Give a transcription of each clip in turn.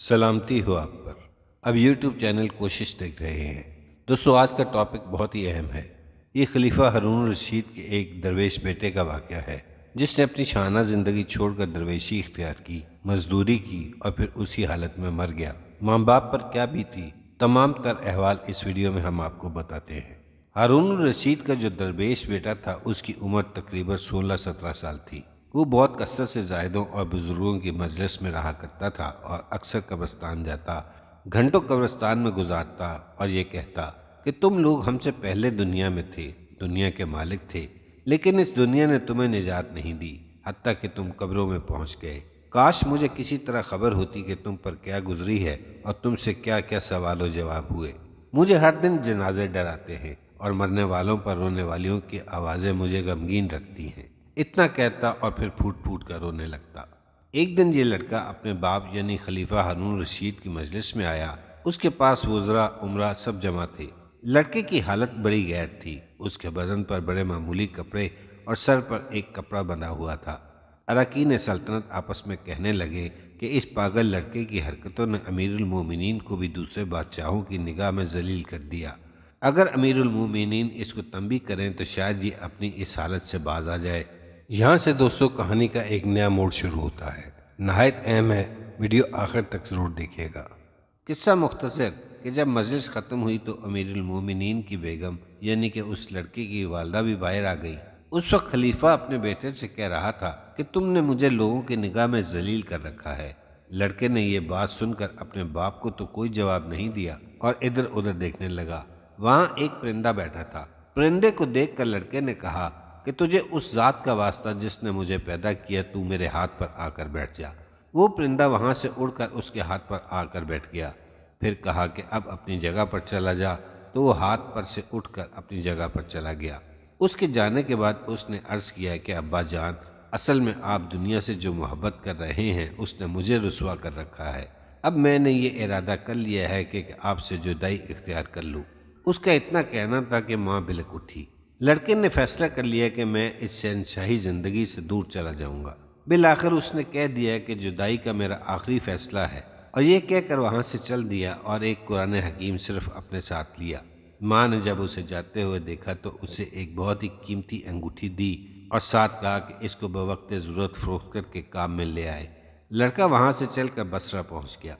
सलामती हो आप पर अब यूट्यूब चैनल कोशिश देख रहे हैं दोस्तों आज का टॉपिक बहुत ही अहम है ये खलीफा हरून रशीद के एक दरवेश बेटे का वाक़ है जिसने अपनी शाना ज़िंदगी छोड़कर दरवेशी इख्तियार की मजदूरी की और फिर उसी हालत में मर गया माँ बाप पर क्या बीती तमाम तर अहवाल इस वीडियो में हम आपको बताते हैं हारून रशीद का जो दरवेश बेटा था उसकी उम्र तकरीबन सोलह सत्रह साल थी वो बहुत कसर से जायदों और बुज़ुर्गों की मजलिस में रहा करता था और अक्सर कब्रस्तान जाता घंटों कब्रस्तान में गुजारता और ये कहता कि तुम लोग हमसे पहले दुनिया में थे दुनिया के मालिक थे लेकिन इस दुनिया ने तुम्हें निजात नहीं दी हती कि तुम कब्रों में पहुँच गए काश मुझे किसी तरह खबर होती कि तुम पर क्या गुजरी है और तुमसे क्या क्या सवाल और जवाब हुए मुझे हर दिन जनाजे डराते हैं और मरने वालों पर रोने वालियों की आवाज़ें मुझे गमगीन रखती हैं इतना कहता और फिर फूट फूट कर रोने लगता एक दिन ये लड़का अपने बाप यानी खलीफा हारून रशीद की मजलिस में आया उसके पास वजरा उमरा सब जमा थे लड़के की हालत बड़ी गैर थी उसके बदन पर बड़े मामूली कपड़े और सर पर एक कपड़ा बंधा हुआ था अरकान सल्तनत आपस में कहने लगे कि इस पागल लड़के की हरकतों ने अमीरमिन को भी दूसरे बादशाहों की निगाह में जलील कर दिया अगर अमीरमिन इसको तंबी करें तो शायद ये अपनी इस हालत से बाज आ जाए यहाँ से दोस्तों कहानी का एक नया मोड़ शुरू होता है नहायत अहम है वीडियो आखिर तक ज़रूर देखिएगा किस्सा मुख्तसर कि जब मजलिस ख़त्म हुई तो अमीरमिन की बेगम यानी कि उस लड़की की वालदा भी बाहर आ गई उस वक्त खलीफा अपने बेटे से कह रहा था कि तुमने मुझे लोगों की निगाह में जलील कर रखा है लड़के ने यह बात सुनकर अपने बाप को तो कोई जवाब नहीं दिया और इधर उधर देखने लगा वहाँ एक परिंदा बैठा था परिंदे को देखकर लड़के ने कहा कि तुझे उस ज़ात का वास्ता जिसने मुझे पैदा किया तू मेरे हाथ पर आकर बैठ जा वो परिंदा वहाँ से उड़कर उसके हाथ पर आकर बैठ गया फिर कहा कि अब अपनी जगह पर चला जा तो वो हाथ पर से उठकर अपनी जगह पर चला गया उसके जाने के बाद उसने अर्ज़ किया कि अब्बा जान असल में आप दुनिया से जो मोहब्बत कर रहे हैं उसने मुझे रसुआ कर रखा है अब मैंने ये इरादा कर लिया है कि आपसे जुदाई इख्तियार कर लूँ उसका इतना कहना था कि माँ बिलक उठी लड़के ने फैसला कर लिया कि मैं इस शहनशाही ज़िंदगी से दूर चला जाऊँगा बिल आखिर उसने कह दिया कि जुदाई का मेरा आखिरी फैसला है और ये कहकर वहाँ से चल दिया और एक कुरान हकीम सिर्फ अपने साथ लिया माँ ने जब उसे जाते हुए देखा तो उसे एक बहुत ही कीमती अंगूठी दी और साथ कहा कि इसको बवक्त ज़रूरत फरोख करके काम में ले आए लड़का वहाँ से चल कर बसरा पहुँच गया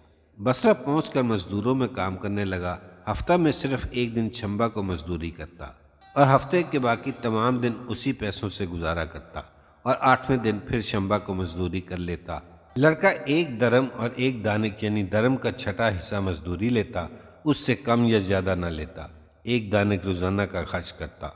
बसरा पहुँच कर मज़दूरों में काम करने लगा हफ्ता में सिर्फ एक दिन छम्बा को मजदूरी करता और हफ्ते के बाकी तमाम दिन उसी पैसों से गुजारा करता और आठवें दिन फिर शंबा को मजदूरी कर लेता लड़का एक दरम और एक दानक यानी दरम का छठा हिस्सा मजदूरी लेता उससे कम या ज़्यादा ना लेता एक दानक रोज़ाना का खर्च करता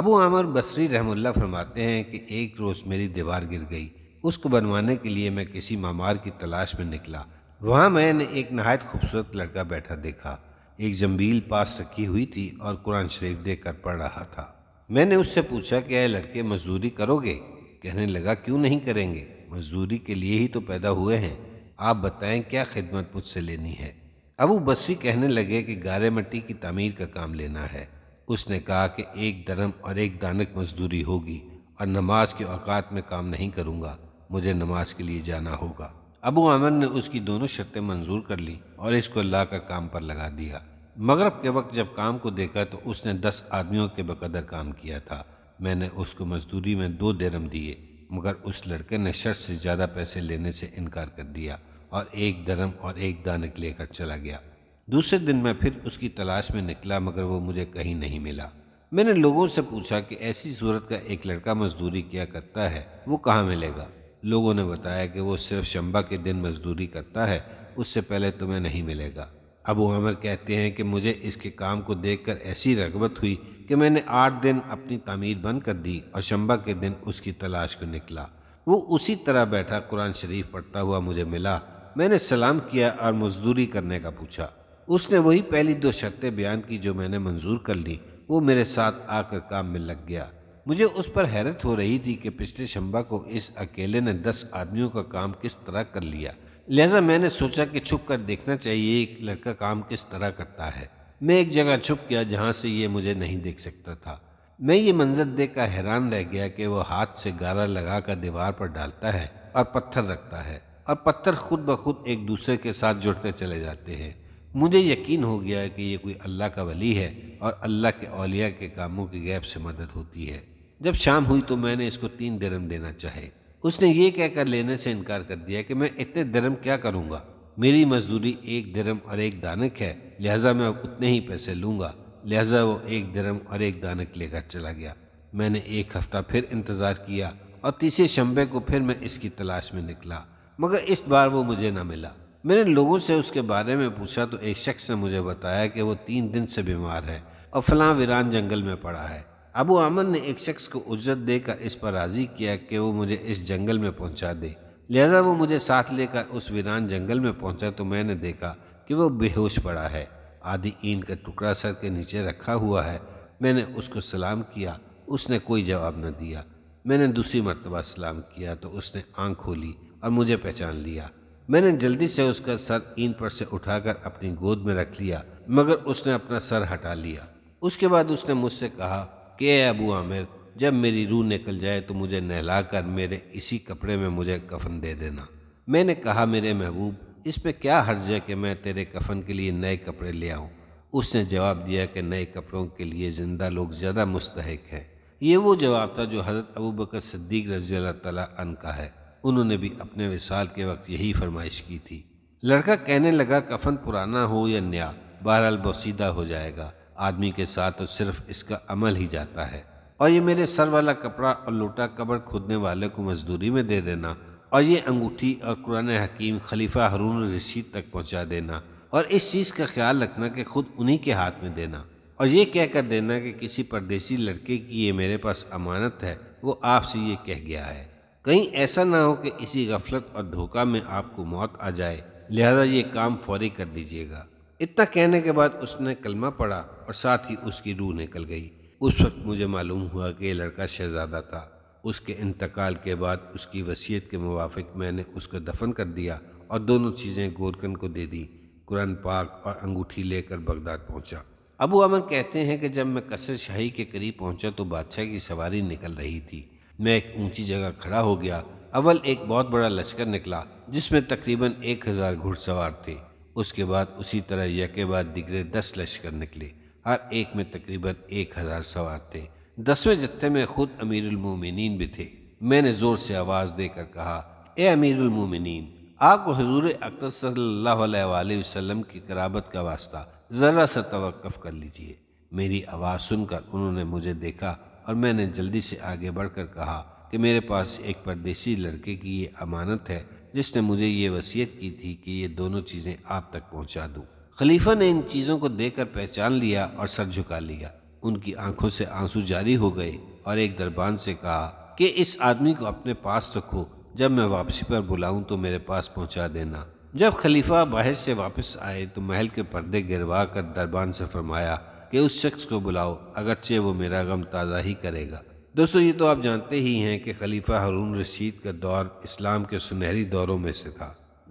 अबू आमर बसरी रहमुल्ला फरमाते हैं कि एक रोज़ मेरी दीवार गिर गई उसको बनवाने के लिए मैं किसी मामार की तलाश में निकला वहाँ मैंने एक नहायत खूबसूरत लड़का बैठा देखा एक जम्बील पास रखी हुई थी और कुरान शरीफ कर पढ़ रहा था मैंने उससे पूछा कि अः लड़के मजदूरी करोगे कहने लगा क्यों नहीं करेंगे मजदूरी के लिए ही तो पैदा हुए हैं आप बताएं क्या खिदमत मुझसे लेनी है अबू बस्सी कहने लगे कि गारे मट्टी की तमीर का काम लेना है उसने कहा कि एक दरम और एक दानक मजदूरी होगी और नमाज के औकात में काम नहीं करूँगा मुझे नमाज के लिए जाना होगा अबू अमन ने उसकी दोनों शर्तें मंजूर कर ली और इसको अल्लाह का काम पर लगा दिया मगरब के वक्त जब काम को देखा तो उसने दस आदमियों के बकदर काम किया था मैंने उसको मजदूरी में दो दरम दिए मगर उस लड़के ने शर्त से ज़्यादा पैसे लेने से इनकार कर दिया और एक दरम और एक दानक लेकर चला गया दूसरे दिन मैं फिर उसकी तलाश में निकला मगर वो मुझे कहीं नहीं मिला मैंने लोगों से पूछा कि ऐसी सूरत का एक लड़का मजदूरी किया करता है वो कहाँ मिलेगा लोगों ने बताया कि वो सिर्फ शंबा के दिन मजदूरी करता है उससे पहले तुम्हें नहीं मिलेगा अबू अमर कहते हैं कि मुझे इसके काम को देखकर ऐसी रगबत हुई कि मैंने आठ दिन अपनी तामीर बंद कर दी और शंबा के दिन उसकी तलाश को निकला वो उसी तरह बैठा कुरान शरीफ पढ़ता हुआ मुझे मिला मैंने सलाम किया और मजदूरी करने का पूछा उसने वही पहली दो शर्तें बयान की जो मैंने मंजूर कर ली वो मेरे साथ आकर काम में लग गया मुझे उस पर हैरत हो रही थी कि पिछले शंबा को इस अकेले ने दस आदमियों का काम किस तरह कर लिया लिहाजा मैंने सोचा कि छुप कर देखना चाहिए एक लड़का काम किस तरह करता है मैं एक जगह छुप गया जहाँ से ये मुझे नहीं देख सकता था मैं ये मंजर देखकर हैरान रह गया कि वो हाथ से गारा लगा कर दीवार पर डालता है और पत्थर रखता है और पत्थर खुद ब खुद एक दूसरे के साथ जुड़ते चले जाते हैं मुझे यकीन हो गया कि ये कोई अल्लाह का वली है और अल्लाह के अलिया के कामों की गैप से मदद होती है जब शाम हुई तो मैंने इसको तीन दिरम देना चाहे उसने ये कहकर लेने से इनकार कर दिया कि मैं इतने दरम क्या करूँगा मेरी मजदूरी एक दरम और एक दानक है लिहाजा मैं उतने ही पैसे लूँगा लिहाजा वो एक दरम और एक दानक लेकर चला गया मैंने एक हफ़्ता फिर इंतज़ार किया और तीसरे शंबे को फिर मैं इसकी तलाश में निकला मगर इस बार वो मुझे ना मिला मैंने लोगों से उसके बारे में पूछा तो एक शख्स ने मुझे बताया कि वो तीन दिन से बीमार है और फलां वीरान जंगल में पड़ा है अबू आमन ने एक शख्स को उजरत देकर इस पर राज़ी किया कि वो मुझे इस जंगल में पहुंचा दे लिहाजा वो मुझे साथ लेकर उस वीरान जंगल में पहुंचा तो मैंने देखा कि वो बेहोश पड़ा है आधी ईंट का टुकड़ा सर के नीचे रखा हुआ है मैंने उसको सलाम किया उसने कोई जवाब न दिया मैंने दूसरी मरतबा सलाम किया तो उसने आंख खोली और मुझे पहचान लिया मैंने जल्दी से उसका सर ईंट पर से उठाकर अपनी गोद में रख लिया मगर उसने अपना सर हटा लिया उसके बाद उसने मुझसे कहा कि अबू आमिर जब मेरी रूह निकल जाए तो मुझे नहलाकर मेरे इसी कपड़े में मुझे कफन दे देना मैंने कहा मेरे महबूब इस पे क्या हर्ज है कि मैं तेरे कफन के लिए नए कपड़े ले आऊँ उसने जवाब दिया कि नए कपड़ों के लिए ज़िंदा लोग ज़्यादा मुस्तक हैं ये वो जवाब था जो हज़रत अबू बकर सद्दीक रजी अल्लाह का है उन्होंने भी अपने विशाल के वक्त यही फरमाइश की थी लड़का कहने लगा कफन पुराना हो या नया बहरहाल बोसीदा हो जाएगा आदमी के साथ तो सिर्फ इसका अमल ही जाता है और ये मेरे सर वाला कपड़ा और लोटा कबर खोदने वाले को मजदूरी में दे देना और ये अंगूठी और कुरान हकीम खलीफा हरून रशीद तक पहुंचा देना और इस चीज़ का ख्याल रखना कि खुद उन्हीं के हाथ में देना और ये कह कर देना कि किसी परदेसी लड़के की ये मेरे पास अमानत है वो आपसे ये कह गया है कहीं ऐसा ना हो कि इसी गफलत और धोखा में आपको मौत आ जाए लिहाजा ये काम फौरी कर दीजिएगा इतना कहने के बाद उसने कलमा पढ़ा और साथ ही उसकी रूह निकल गई उस वक्त मुझे मालूम हुआ कि यह लड़का शहजादा था उसके इंतकाल के बाद उसकी वसीयत के मुताबिक मैंने उसको दफन कर दिया और दोनों चीज़ें गोरकन को दे दी कुरान पाक और अंगूठी लेकर बगदाद पहुंचा। अबू अमन कहते हैं कि जब मैं कसर शाही के करीब पहुंचा तो बादशाह की सवारी निकल रही थी मैं एक ऊंची जगह खड़ा हो गया अव्वल एक बहुत बड़ा लश्कर निकला जिसमें तकरीबन एक हज़ार घुड़सवार थे उसके बाद उसी तरह यके बाद दिगरे दस लश्कर निकले हर एक में तकरीबन एक हज़ार सवार थे दसवें जत्थे में खुद अमीरमिन भी थे मैंने ज़ोर से आवाज़ देकर कहा ए अमीरमिन आपको हजूर अकदर सल्ला की कराबत का वास्ता ज़रा सा तवक़ कर लीजिए मेरी आवाज़ सुनकर उन्होंने मुझे देखा और मैंने जल्दी से आगे बढ़कर कहा कि मेरे पास एक परदेसी लड़के की ये अमानत है जिसने मुझे ये वसीयत की थी कि ये दोनों चीज़ें आप तक पहुंचा दूं। खलीफा ने इन चीज़ों को देखकर पहचान लिया और सर झुका लिया उनकी आंखों से आंसू जारी हो गए और एक दरबान से कहा कि इस आदमी को अपने पास रखो जब मैं वापसी पर बुलाऊं तो मेरे पास पहुंचा देना जब खलीफा बाहर से वापस आए तो महल के पर्दे गिरवा कर दरबान से फरमाया कि उस शख्स को बुलाओ अगरचे वो मेरा गम ताज़ा ही करेगा दोस्तों ये तो आप जानते ही हैं कि खलीफा हरून रशीद का दौर इस्लाम के सुनहरी दौरों में से था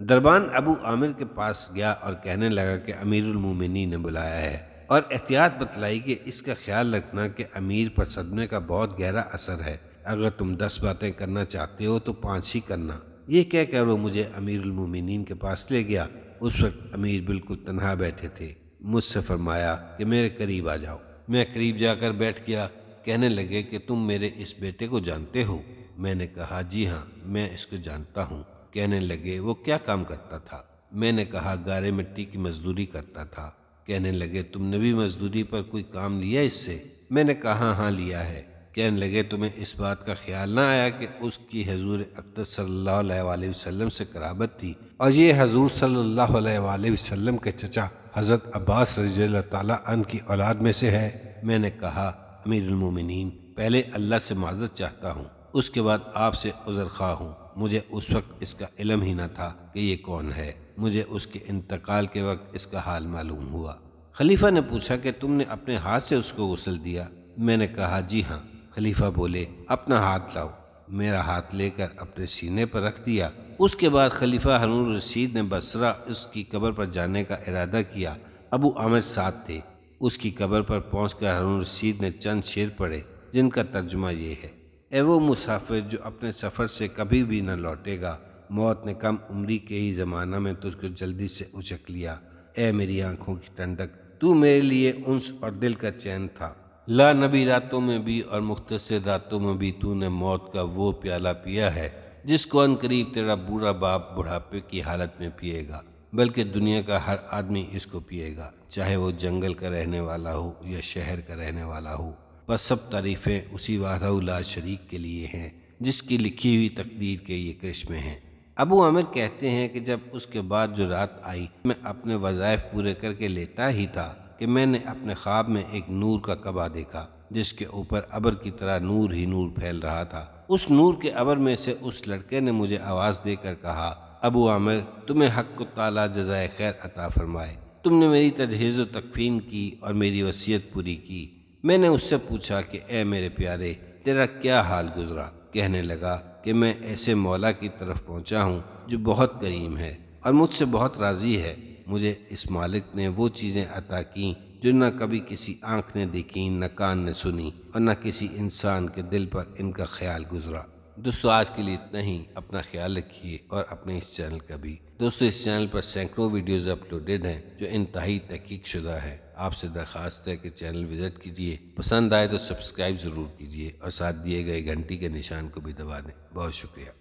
दरबान अबू आमिर के पास गया और कहने लगा कि अमीरमिनी ने बुलाया है और एहतियात बतलाई कि इसका ख्याल रखना कि अमीर पर सदमे का बहुत गहरा असर है अगर तुम दस बातें करना चाहते हो तो पाँच ही करना ये कहकर वो मुझे अमीरमिन के पास ले गया उस वक्त अमीर बिल्कुल तनहा बैठे थे मुझसे फरमाया कि मेरे करीब आ जाओ मैं करीब जाकर बैठ गया कहने लगे कि तुम मेरे इस बेटे को जानते हो मैंने कहा जी हाँ मैं इसको जानता हूँ कहने लगे वो क्या काम करता था मैंने कहा गारे मिट्टी की मजदूरी करता था कहने लगे तुमने भी मजदूरी पर कोई काम लिया इससे मैंने कहा हाँ लिया है कहने लगे तुम्हें इस बात का ख्याल ना आया कि उसकी हजूर अख्तर सल्लाम से कराबत थी और ये हजूर सल्ला वसलम के चचा हज़रत अब्बास रजील अल्लाह की औलाद में से है मैंने कहा अमीरमिन पहले अल्लाह से माजत चाहता हूँ उसके बाद आपसे उजर खा हूँ मुझे उस वक्त इसका इलम ही न था कि ये कौन है मुझे उसके इंतकाल के वक्त इसका हाल मालूम हुआ खलीफा ने पूछा कि तुमने अपने हाथ से उसको गसल दिया मैंने कहा जी हाँ खलीफा बोले अपना हाथ लाओ मेरा हाथ लेकर अपने सीने पर रख दिया उसके बाद खलीफा हरून रशीद ने बसरा उसकी कबर पर जाने का इरादा किया अबू आमिर साथ थे उसकी कब्र पर पहुँच कर हरून रशीद ने चंद शेर पढ़े जिनका तर्जुमा ये है ए वो मुसाफिर जो अपने सफ़र से कभी भी न लौटेगा मौत ने कम उम्री के ही ज़माना में तुझको जल्दी से उचक लिया ए मेरी आँखों की ठंडक तू मेरे लिए उन्स और दिल का चैन था ला नबी रातों में भी और मुख्तर रातों में भी तूने मौत का वो प्याला पिया है जिसको अनकरीब तेरा बूढ़ा बाप बुढ़ापे की हालत में पिएगा बल्कि दुनिया का हर आदमी इसको पिएगा चाहे वो जंगल का रहने वाला हो या शहर का रहने वाला हो बस सब तारीफ़ें उसी वाहरा शरीक के लिए हैं जिसकी लिखी हुई तकदीर के ये करिश्मे हैं अबू आमिर कहते हैं कि जब उसके बाद जो रात आई मैं अपने वज़ायफ पूरे करके लेटा ही था कि मैंने अपने ख्वाब में एक नूर का कबा देखा जिसके ऊपर अबर की तरह नूर ही नूर फैल रहा था उस नूर के अबर में से उस लड़के ने मुझे आवाज़ देकर कहा अबू आमिर तुम्हें हक ताला जजाय खैर अता फरमाए तुमने मेरी तजहेज़ तकफीन की और मेरी वसीयत पूरी की मैंने उससे पूछा कि ए मेरे प्यारे तेरा क्या हाल गुजरा कहने लगा कि मैं ऐसे मौला की तरफ पहुंचा हूं जो बहुत करीम है और मुझसे बहुत राज़ी है मुझे इस मालिक ने वो चीज़ें अता की जो न कभी किसी आँख ने देखी न कान ने सुनी और न किसी इंसान के दिल पर इनका ख्याल गुजरा दोस्तों आज के लिए इतना ही अपना ख्याल रखिए और अपने इस चैनल का भी दोस्तों इस चैनल पर सैकड़ों वीडियोस अपलोडेड हैं जो इंतहाई तहकीक शुदा है आपसे दरखास्त है कि चैनल विजिट कीजिए पसंद आए तो सब्सक्राइब ज़रूर कीजिए और साथ दिए गए घंटी के निशान को भी दबा दें बहुत शुक्रिया